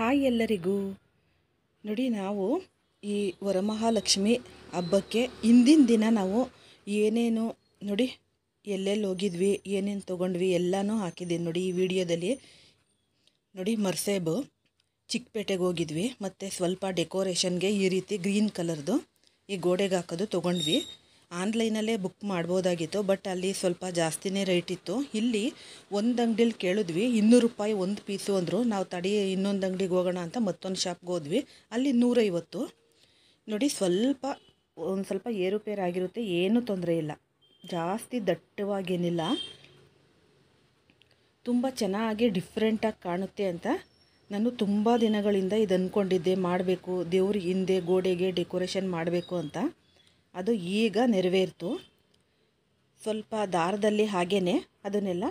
hi ಎಲ್ಲರಿಗೂ ನೋಡಿ ನಾವು ಈ ವರಮಹಾಲಕ್ಷ್ಮಿ ಹಬ್ಬಕ್ಕೆ ಹಿಂದಿನ ದಿನ ನಾವು ಏನೇನು ನೋಡಿ ಎಲ್ಲೆಲ್ಲಿ ಹೋಗಿದ್ವಿ ಏನೇನು ತೊಗೊಂಡ್ವಿ ಎಲ್ಲನೂ ಹಾಕಿದ್ದೀನಿ ನೋಡಿ ಈ ವಿಡಿಯೋದಲ್ಲಿ ನೋಡಿ ಮರ್ಸೇಬು ಚಿಕ್ಕಪೇಟೆಗೆ ಹೋಗಿದ್ವಿ ಮತ್ತು ಸ್ವಲ್ಪ ಡೆಕೋರೇಷನ್ಗೆ ಈ ರೀತಿ ಗ್ರೀನ್ ಕಲರ್ದು ಈ ಗೋಡೆಗೆ ಹಾಕೋದು ತೊಗೊಂಡ್ವಿ ಆನ್ಲೈನಲ್ಲೇ ಬುಕ್ ಮಾಡ್ಬೋದಾಗಿತ್ತು ಬಟ್ ಅಲ್ಲಿ ಸ್ವಲ್ಪ ಜಾಸ್ತಿನೇ ರೇಟ್ ಇತ್ತು ಇಲ್ಲಿ ಒಂದು ಅಂಗಡಿಲಿ ಕೇಳಿದ್ವಿ ಇನ್ನೂರು ರೂಪಾಯಿ ಒಂದು ಪೀಸು ಅಂದರು ನಾವು ತಡಿ ಇನ್ನೊಂದು ಅಂಗಡಿಗೆ ಹೋಗೋಣ ಅಂತ ಮತ್ತೊಂದು ಶಾಪ್ಗೆ ಹೋದ್ವಿ ಅಲ್ಲಿ ನೂರೈವತ್ತು ನೋಡಿ ಸ್ವಲ್ಪ ಒಂದು ಸ್ವಲ್ಪ ಏರುಪೇರು ಆಗಿರುತ್ತೆ ಏನೂ ತೊಂದರೆ ಇಲ್ಲ ಜಾಸ್ತಿ ದಟ್ಟವಾಗೇನಿಲ್ಲ ತುಂಬ ಚೆನ್ನಾಗಿ ಡಿಫ್ರೆಂಟಾಗಿ ಕಾಣುತ್ತೆ ಅಂತ ನಾನು ತುಂಬ ದಿನಗಳಿಂದ ಇದು ಅಂದ್ಕೊಂಡಿದ್ದೆ ಮಾಡಬೇಕು ದೇವ್ರ ಹಿಂದೆ ಗೋಡೆಗೆ ಡೆಕೋರೇಷನ್ ಮಾಡಬೇಕು ಅಂತ ಅದು ಈಗ ನೆರವೇರ್ತು ಸ್ವಲ್ಪ ದಾರದಲ್ಲಿ ಹಾಗೇ ಅದನ್ನೆಲ್ಲ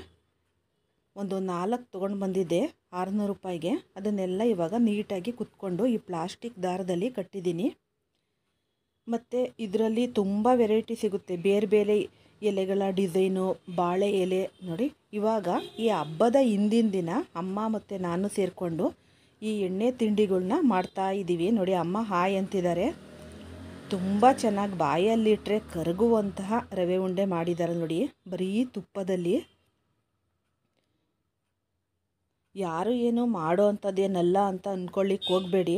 ಒಂದು ನಾಲ್ಕು ತೊಗೊಂಡು ಬಂದಿದ್ದೆ ಆರುನೂರು ರೂಪಾಯಿಗೆ ಅದನ್ನೆಲ್ಲ ಇವಾಗ ನೀಟಾಗಿ ಕುತ್ಕೊಂಡು ಈ ಪ್ಲಾಸ್ಟಿಕ್ ದಾರದಲ್ಲಿ ಕಟ್ಟಿದ್ದೀನಿ ಮತ್ತು ಇದರಲ್ಲಿ ತುಂಬ ವೆರೈಟಿ ಸಿಗುತ್ತೆ ಬೇರೆ ಬೇರೆ ಎಲೆಗಳ ಡಿಸೈನು ಬಾಳೆ ಎಲೆ ನೋಡಿ ಇವಾಗ ಈ ಹಬ್ಬದ ಹಿಂದಿನ ದಿನ ಅಮ್ಮ ಮತ್ತು ನಾನು ಸೇರಿಕೊಂಡು ಈ ಎಣ್ಣೆ ತಿಂಡಿಗಳನ್ನ ಮಾಡ್ತಾ ಇದ್ದೀವಿ ನೋಡಿ ಅಮ್ಮ ಹಾಯ್ ಅಂತಿದ್ದಾರೆ ತುಂಬ ಚೆನ್ನಾಗಿ ಬಾಯಲ್ಲಿಟ್ಟರೆ ಕರಗುವಂತಹ ರವೆ ಉಂಡೆ ಮಾಡಿದ್ದಾರೆ ನೋಡಿ ಬರೀ ತುಪ್ಪದಲ್ಲಿ ಯಾರು ಏನು ಮಾಡೋ ಅಂಥದ್ದೇನಲ್ಲ ಅಂತ ಅಂದ್ಕೊಳ್ಳಿಕ್ಕೆ ಹೋಗಬೇಡಿ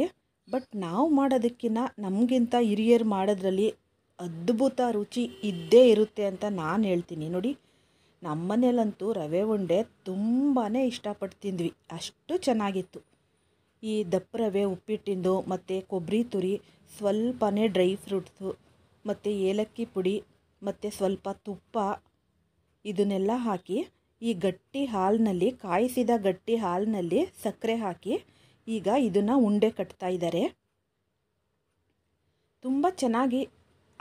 ಬಟ್ ನಾವು ಮಾಡೋದಕ್ಕಿಂತ ನಮಗಿಂತ ಹಿರಿಯರು ಮಾಡೋದ್ರಲ್ಲಿ ಅದ್ಭುತ ರುಚಿ ಇದ್ದೇ ಇರುತ್ತೆ ಅಂತ ನಾನು ಹೇಳ್ತೀನಿ ನೋಡಿ ನಮ್ಮನೇಲಂತೂ ರವೆ ಉಂಡೆ ತುಂಬಾ ಇಷ್ಟಪಟ್ಟು ತಿಂದ್ವಿ ಅಷ್ಟು ಚೆನ್ನಾಗಿತ್ತು ಈ ದಪ್ಪ ರವೆ ಉಪ್ಪಿಟ್ಟಿಂದು ಮತ್ತು ಕೊಬ್ಬರಿ ತುರಿ ಸ್ವಲ್ಪನೇ ಡ್ರೈ ಫ್ರೂಟ್ಸು ಮತ್ತು ಏಲಕ್ಕಿ ಪುಡಿ ಮತ್ತು ಸ್ವಲ್ಪ ತುಪ್ಪ ಇದನ್ನೆಲ್ಲ ಹಾಕಿ ಈ ಗಟ್ಟಿ ಹಾಲಿನಲ್ಲಿ ಕಾಯಿಸಿದ ಗಟ್ಟಿ ಹಾಲಿನಲ್ಲಿ ಸಕ್ಕರೆ ಹಾಕಿ ಈಗ ಇದನ್ನು ಉಂಡೆ ಕಟ್ತಾ ಇದ್ದಾರೆ ತುಂಬ ಚೆನ್ನಾಗಿ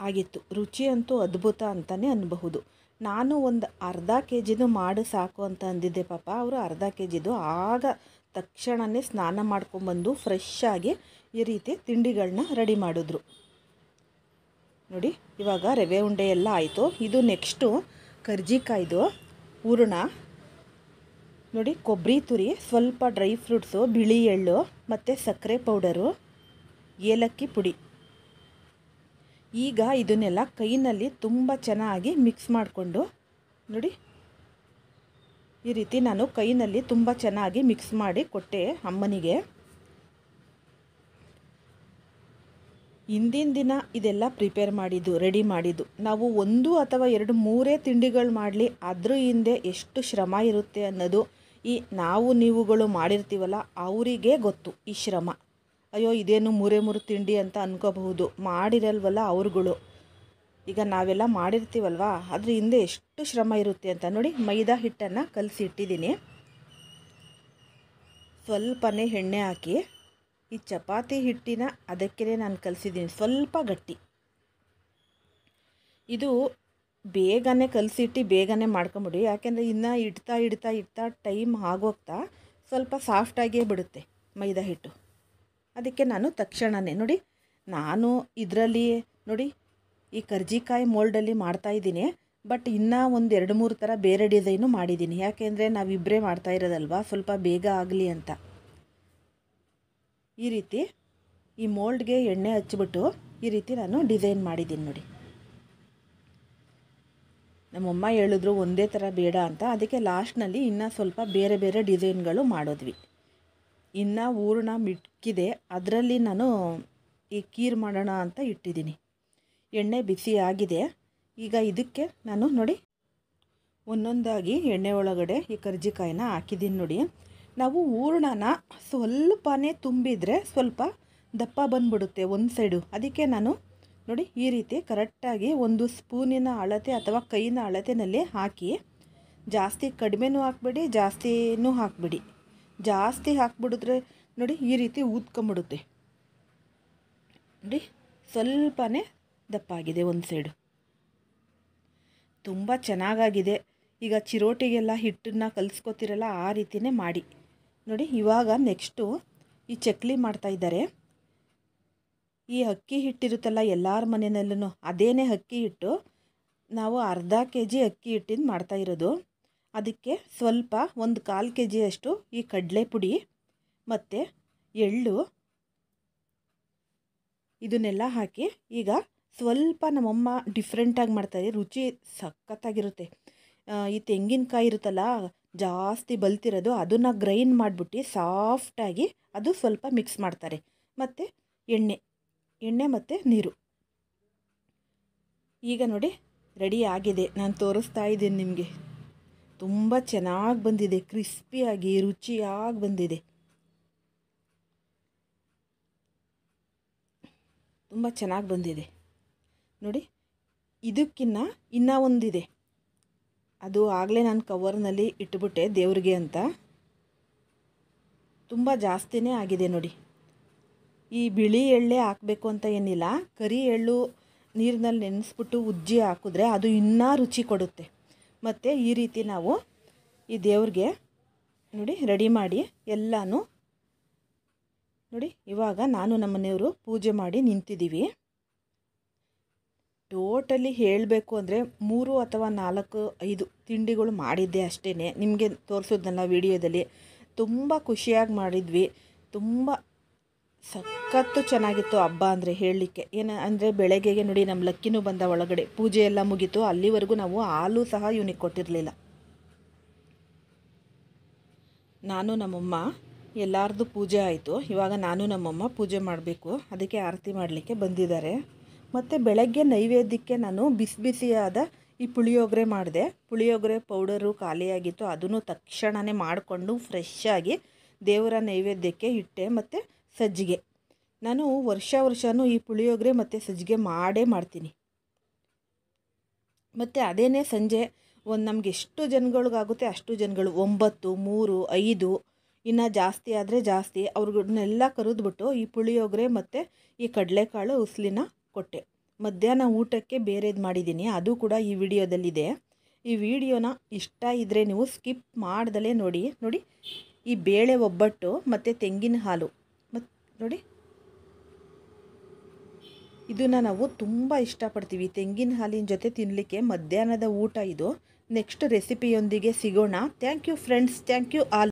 ಆಗಿತ್ತು ರುಚಿ ಅಂತೂ ಅದ್ಭುತ ಅಂತಲೇ ಅನ್ಬಹುದು ನಾನು ಒಂದು ಅರ್ಧ ಕೆ ಜಿದು ಮಾಡು ಸಾಕು ಅಂತ ಅಂದಿದ್ದೆ ಪಾಪ ಅವರು ಅರ್ಧ ಕೆ ಜಿದು ಆಗ ತಕ್ಷಣವೇ ಸ್ನಾನ ಮಾಡ್ಕೊಂಬಂದು ಫ್ರೆಶ್ ಆಗಿ ಈ ರೀತಿ ತಿಂಡಿಗಳನ್ನ ರೆಡಿ ಮಾಡಿದ್ರು ನೋಡಿ ಇವಾಗ ರವೆ ಉಂಡೆ ಎಲ್ಲ ಆಯಿತು ಇದು ನೆಕ್ಸ್ಟು ಕರ್ಜಿಕಾಯ್ದು ಹೂರಣ ನೋಡಿ ಕೊಬ್ಬರಿ ತುರಿ ಸ್ವಲ್ಪ ಡ್ರೈ ಫ್ರೂಟ್ಸು ಬಿಳಿ ಎಳ್ಳು ಮತ್ತು ಸಕ್ಕರೆ ಪೌಡರು ಏಲಕ್ಕಿ ಪುಡಿ ಈಗ ಇದನ್ನೆಲ್ಲ ಕೈನಲ್ಲಿ ತುಂಬ ಚೆನ್ನಾಗಿ ಮಿಕ್ಸ್ ಮಾಡಿಕೊಂಡು ನೋಡಿ ಈ ರೀತಿ ನಾನು ಕೈನಲ್ಲಿ ತುಂಬ ಚೆನ್ನಾಗಿ ಮಿಕ್ಸ್ ಮಾಡಿ ಕೊಟ್ಟೆ ಅಮ್ಮನಿಗೆ ಹಿಂದಿನ ದಿನ ಇದೆಲ್ಲ ಪ್ರಿಪೇರ್ ಮಾಡಿದ್ದು ರೆಡಿ ಮಾಡಿದ್ದು ನಾವು ಒಂದು ಅಥವಾ ಎರಡು ಮೂರೇ ತಿಂಡಿಗಳು ಮಾಡಲಿ ಅದ್ರ ಹಿಂದೆ ಎಷ್ಟು ಶ್ರಮ ಇರುತ್ತೆ ಅನ್ನೋದು ಈ ನಾವು ನೀವುಗಳು ಮಾಡಿರ್ತೀವಲ್ಲ ಅವರಿಗೆ ಗೊತ್ತು ಈ ಶ್ರಮ ಅಯ್ಯೋ ಇದೇನು ಮೂರೇ ಮೂರು ತಿಂಡಿ ಅಂತ ಅನ್ಕೋಬಹುದು ಮಾಡಿರಲ್ವಲ್ಲ ಅವ್ರುಗಳು ಈಗ ನಾವೆಲ್ಲ ಮಾಡಿರ್ತೀವಲ್ವ ಅದ್ರ ಹಿಂದೆ ಎಷ್ಟು ಶ್ರಮ ಇರುತ್ತೆ ಅಂತ ನೋಡಿ ಮೈದಾ ಹಿಟ್ಟನ್ನು ಕಲಸಿ ಇಟ್ಟಿದ್ದೀನಿ ಸ್ವಲ್ಪನೇ ಎಣ್ಣೆ ಹಾಕಿ ಈ ಚಪಾತಿ ಹಿಟ್ಟಿನ ಅದಕ್ಕೇ ನಾನು ಕಲಸಿದ್ದೀನಿ ಸ್ವಲ್ಪ ಗಟ್ಟಿ ಇದು ಬೇಗನೆ ಕಲಸಿಟ್ಟು ಬೇಗನೆ ಮಾಡ್ಕೊಂಬಿಡಿ ಯಾಕೆಂದರೆ ಇನ್ನು ಇಡ್ತಾ ಇಡ್ತಾ ಇಡ್ತಾ ಟೈಮ್ ಆಗೋಗ್ತಾ ಸ್ವಲ್ಪ ಸಾಫ್ಟಾಗಿಯೇ ಬಿಡುತ್ತೆ ಮೈದಾ ಹಿಟ್ಟು ಅದಕ್ಕೆ ನಾನು ತಕ್ಷಣವೇ ನೋಡಿ ನಾನು ಇದರಲ್ಲಿ ನೋಡಿ ಈ ಕರ್ಜಿಕಾಯಿ ಮೋಲ್ಡಲ್ಲಿ ಇದ್ದೀನಿ ಬಟ್ ಇನ್ನೂ ಒಂದು ಎರಡು ಮೂರು ಥರ ಬೇರೆ ಡಿಸೈನು ಮಾಡಿದ್ದೀನಿ ಯಾಕೆಂದರೆ ನಾವಿಬ್ಬರೇ ಮಾಡ್ತಾ ಇರೋದಲ್ವಾ ಸ್ವಲ್ಪ ಬೇಗ ಆಗಲಿ ಅಂತ ಈ ರೀತಿ ಈ ಮೋಲ್ಡ್ಗೆ ಎಣ್ಣೆ ಹಚ್ಚಿಬಿಟ್ಟು ಈ ರೀತಿ ನಾನು ಡಿಸೈನ್ ಮಾಡಿದ್ದೀನಿ ನೋಡಿ ನಮ್ಮಮ್ಮ ಹೇಳಿದ್ರು ಒಂದೇ ಥರ ಬೇಡ ಅಂತ ಅದಕ್ಕೆ ಲಾಸ್ಟ್ನಲ್ಲಿ ಇನ್ನೂ ಸ್ವಲ್ಪ ಬೇರೆ ಬೇರೆ ಡಿಸೈನ್ಗಳು ಮಾಡಿದ್ವಿ ಇನ್ನೂ ಊರ್ಣ ಮಿಟ್ಕಿದೆ ಅದರಲ್ಲಿ ನಾನು ಈ ಕೀರ್ ಮಾಡೋಣ ಅಂತ ಇಟ್ಟಿದ್ದೀನಿ ಎಣ್ಣೆ ಬಿಸಿ ಆಗಿದೆ ಈಗ ಇದಕ್ಕೆ ನಾನು ನೋಡಿ ಒಂದೊಂದಾಗಿ ಎಣ್ಣೆ ಒಳಗಡೆ ಈ ಕರ್ಜಿಕಾಯಿನ ಹಾಕಿದ್ದೀನಿ ನೋಡಿ ನಾವು ಹೂರ್ಣನ ಸ್ವಲ್ಪನೇ ತುಂಬಿದರೆ ಸ್ವಲ್ಪ ದಪ್ಪ ಬಂದುಬಿಡುತ್ತೆ ಒಂದು ಸೈಡು ಅದಕ್ಕೆ ನಾನು ನೋಡಿ ಈ ರೀತಿ ಕರೆಕ್ಟಾಗಿ ಒಂದು ಸ್ಪೂನಿನ ಅಳತೆ ಅಥವಾ ಕೈನ ಅಳತೆನಲ್ಲಿ ಹಾಕಿ ಜಾಸ್ತಿ ಕಡಿಮೆನೂ ಹಾಕಬೇಡಿ ಜಾಸ್ತಿನೂ ಹಾಕ್ಬೇಡಿ ಜಾಸ್ತಿ ಹಾಕ್ಬಿಡಿದ್ರೆ ನೋಡಿ ಈ ರೀತಿ ಊದ್ಕೊಂಬಿಡುತ್ತೆ ನೋಡಿ ಸ್ವಲ್ಪನೇ ದಪ್ಪಾಗಿದೆ ಒಂದು ಸೈಡು ತುಂಬ ಚೆನ್ನಾಗಾಗಿದೆ ಈಗ ಚಿರೋಟಿಗೆಲ್ಲ ಹಿಟ್ಟನ್ನು ಕಲಿಸ್ಕೊತಿರಲ್ಲ ಆ ರೀತಿಯೇ ಮಾಡಿ ನೋಡಿ ಇವಾಗ ನೆಕ್ಸ್ಟು ಈ ಚಕ್ಲಿ ಮಾಡ್ತಾಯಿದ್ದಾರೆ ಈ ಅಕ್ಕಿ ಹಿಟ್ಟಿರುತ್ತಲ್ಲ ಎಲ್ಲರ ಮನೆಯಲ್ಲೂ ಅದೇನೇ ಅಕ್ಕಿ ಹಿಟ್ಟು ನಾವು ಅರ್ಧ ಕೆ ಜಿ ಅಕ್ಕಿ ಹಿಟ್ಟಿಂದ ಮಾಡ್ತಾ ಇರೋದು ಅದಕ್ಕೆ ಸ್ವಲ್ಪ ಒಂದು ಕಾಲು ಕೆ ಜಿಯಷ್ಟು ಈ ಕಡಲೆ ಪುಡಿ ಮತ್ತು ಎಳ್ಳು ಇದನ್ನೆಲ್ಲ ಹಾಕಿ ಈಗ ಸ್ವಲ್ಪ ನಮ್ಮಮ್ಮ ಡಿಫ್ರೆಂಟಾಗಿ ಮಾಡ್ತಾರೆ ರುಚಿ ಸಖತ್ತಾಗಿರುತ್ತೆ ಈ ತೆಂಗಿನಕಾಯಿ ಇರುತ್ತಲ್ಲ ಜಾಸ್ತಿ ಬಲ್ತಿರೋದು ಅದನ್ನು ಗ್ರೈಂಡ್ ಮಾಡಿಬಿಟ್ಟು ಸಾಫ್ಟಾಗಿ ಅದು ಸ್ವಲ್ಪ ಮಿಕ್ಸ್ ಮಾಡ್ತಾರೆ ಮತ್ತು ಎಣ್ಣೆ ಎಣ್ಣೆ ಮತ್ತು ನೀರು ಈಗ ನೋಡಿ ರೆಡಿ ಆಗಿದೆ ನಾನು ತೋರಿಸ್ತಾ ಇದ್ದೀನಿ ನಿಮಗೆ ತುಂಬ ಚೆನ್ನಾಗಿ ಬಂದಿದೆ ಕ್ರಿಸ್ಪಿಯಾಗಿ ರುಚಿಯಾಗಿ ಬಂದಿದೆ ತುಂಬ ಚೆನ್ನಾಗಿ ಬಂದಿದೆ ನೋಡಿ ಇದಕ್ಕಿನ್ನ ಇನ್ನೂ ಒಂದಿದೆ ಅದು ಆಗಲೇ ನಾನು ಕವರ್ನಲ್ಲಿ ಇಟ್ಬಿಟ್ಟೆ ದೇವ್ರಿಗೆ ಅಂತ ತುಂಬ ಜಾಸ್ತಿನೇ ಆಗಿದೆ ನೋಡಿ ಈ ಬಿಳಿ ಎಳ್ಳೆ ಹಾಕಬೇಕು ಅಂತ ಏನಿಲ್ಲ ಕರಿ ಎಳ್ಳು ನೀರಿನಲ್ಲಿ ನೆನೆಸ್ಬಿಟ್ಟು ಉಜ್ಜಿ ಹಾಕಿದ್ರೆ ಅದು ಇನ್ನೂ ರುಚಿ ಕೊಡುತ್ತೆ ಮತ್ತು ಈ ರೀತಿ ನಾವು ಈ ದೇವ್ರಿಗೆ ನೋಡಿ ರೆಡಿ ಮಾಡಿ ಎಲ್ಲನೂ ನೋಡಿ ಇವಾಗ ನಾನು ನಮ್ಮ ಮನೆಯವರು ಪೂಜೆ ಮಾಡಿ ನಿಂತಿದ್ದೀವಿ ಟೋಟಲಿ ಹೇಳಬೇಕು ಅಂದರೆ ಮೂರು ಅಥವಾ ನಾಲ್ಕು ಐದು ತಿಂಡಿಗಳು ಮಾಡಿದ್ದೆ ಅಷ್ಟೇ ನಿಮಗೆ ತೋರಿಸೋದನ್ನ ವಿಡಿಯೋದಲ್ಲಿ ತುಂಬ ಖುಷಿಯಾಗಿ ಮಾಡಿದ್ವಿ ತುಂಬ ಸಖತ್ತು ಚೆನ್ನಾಗಿತ್ತು ಹಬ್ಬ ಅಂದರೆ ಹೇಳಲಿಕ್ಕೆ ಏನು ಅಂದರೆ ಬೆಳಗ್ಗೆಗೆ ನೋಡಿ ನಮ್ಮ ಲಕ್ಕಿನೂ ಬಂದ ಒಳಗಡೆ ಪೂಜೆ ಎಲ್ಲ ಮುಗೀತು ಅಲ್ಲಿವರೆಗೂ ನಾವು ಹಾಲು ಸಹ ಇವನಿಗೆ ಕೊಟ್ಟಿರಲಿಲ್ಲ ನಾನು ನಮ್ಮಮ್ಮ ಎಲ್ಲರದು ಪೂಜೆ ಆಯಿತು ಇವಾಗ ನಾನು ನಮ್ಮಮ್ಮ ಪೂಜೆ ಮಾಡಬೇಕು ಅದಕ್ಕೆ ಆರತಿ ಮಾಡಲಿಕ್ಕೆ ಬಂದಿದ್ದಾರೆ ಮತ್ತು ಬೆಳಗ್ಗೆ ನೈವೇದ್ಯಕ್ಕೆ ನಾನು ಬಿಸಿ ಬಿಸಿಯಾದ ಈ ಪುಳಿಯೋಗರೆ ಮಾಡಿದೆ ಪುಳಿಯೋಗರೆ ಪೌಡರು ಖಾಲಿಯಾಗಿತ್ತು ಅದನ್ನು ತಕ್ಷಣವೇ ಮಾಡಿಕೊಂಡು ಫ್ರೆಶ್ ಆಗಿ ದೇವರ ನೈವೇದ್ಯಕ್ಕೆ ಇಟ್ಟೆ ಮತ್ತು ಸಜ್ಜಿಗೆ ನಾನು ವರ್ಷ ವರ್ಷವೂ ಈ ಪುಳಿಯೋಗರೆ ಮತ್ತು ಸಜ್ಜಿಗೆ ಮಾಡೇ ಮಾಡ್ತೀನಿ ಮತ್ತು ಅದೇನೇ ಸಂಜೆ ಒಂದು ನಮ್ಗೆ ಎಷ್ಟು ಜನಗಳಿಗಾಗುತ್ತೆ ಅಷ್ಟು ಜನಗಳು ಒಂಬತ್ತು ಮೂರು ಐದು ಇನ್ನು ಜಾಸ್ತಿ ಆದರೆ ಜಾಸ್ತಿ ಅವ್ರನ್ನೆಲ್ಲ ಕರೆದ್ಬಿಟ್ಟು ಈ ಪುಳಿಯೋಗರೆ ಮತ್ತು ಈ ಕಡಲೆಕಾಳು ಉಸ್ಲಿನ ಕೊಟ್ಟೆ ಮಧ್ಯಾಹ್ನ ಊಟಕ್ಕೆ ಬೇರೆದು ಮಾಡಿದ್ದೀನಿ ಅದು ಕೂಡ ಈ ವಿಡಿಯೋದಲ್ಲಿದೆ ಈ ವಿಡಿಯೋನ ಇಷ್ಟ ಇದ್ದರೆ ನೀವು ಸ್ಕಿಪ್ ಮಾಡ್ದಲೇ ನೋಡಿ ನೋಡಿ ಈ ಬೇಳೆ ಒಬ್ಬಟ್ಟು ಮತ್ತು ತೆಂಗಿನ ಹಾಲು ಮತ್ತು ನೋಡಿ ಇದನ್ನು ನಾವು ತುಂಬ ಇಷ್ಟಪಡ್ತೀವಿ ತೆಂಗಿನ ಹಾಲಿನ ಜೊತೆ ತಿನ್ನಲಿಕ್ಕೆ ಮಧ್ಯಾಹ್ನದ ಊಟ ಇದು ನೆಕ್ಸ್ಟ್ ರೆಸಿಪಿಯೊಂದಿಗೆ ಸಿಗೋಣ thank you friends thank you all